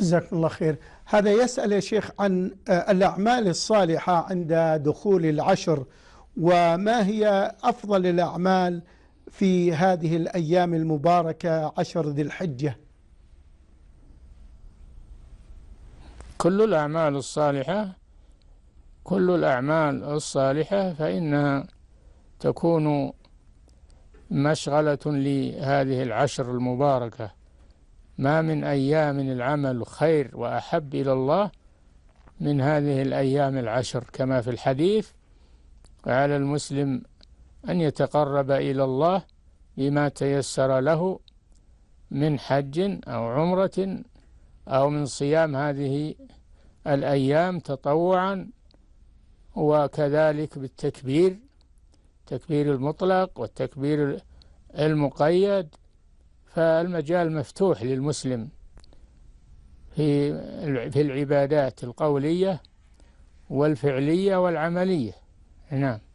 جزاك الله خير هذا يسأل يا شيخ عن آه، الأعمال الصالحة عند دخول العشر وما هي أفضل الأعمال في هذه الأيام المباركة عشر ذي الحجة كل الأعمال الصالحة كل الأعمال الصالحة فإنها تكون مشغلة لهذه العشر المباركة ما من أيام العمل خير وأحب إلى الله من هذه الأيام العشر كما في الحديث وعلى المسلم أن يتقرب إلى الله بما تيسر له من حج أو عمرة أو من صيام هذه الأيام تطوعا وكذلك بالتكبير التكبير المطلق والتكبير المقيد فالمجال مفتوح للمسلم في في العبادات القولية والفعلية والعملية نعم